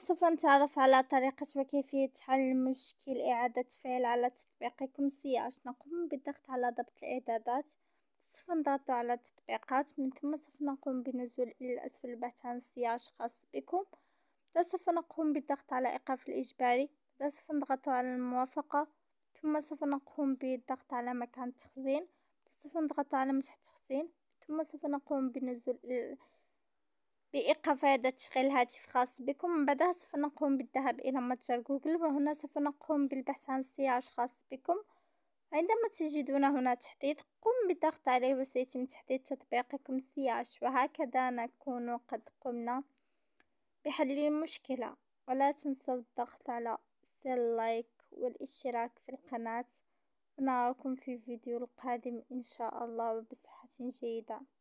سوف نتعرف على طريقة وكيفية حل مشكل إعادة فعل على تطبيقكم سياج نقوم بالضغط على ضبط الإعدادات سوف نضغط على التطبيقات من ثم سوف نقوم بنزول إلى الأسفل البحث عن سياج خاص بكم سوف نقوم بالضغط على إيقاف الإجباري سوف نضغط على الموافقة ثم سوف نقوم بالضغط على مكان التخزين سوف نضغط على مسح التخزين ثم سوف نقوم بنزول هذا تشغيل هاتف خاص بكم من بعدها سوف نقوم بالذهاب إلى متجر جوجل وهنا سوف نقوم بالبحث عن سياج خاص بكم عندما تجدون هنا تحديث قم بالضغط عليه وسيتم تحديث تطبيقكم سياج وهكذا نكون قد قمنا بحل المشكلة ولا تنسوا الضغط على زر اللايك والاشتراك في القناة ونراكم في الفيديو القادم إن شاء الله وبصحة جيدة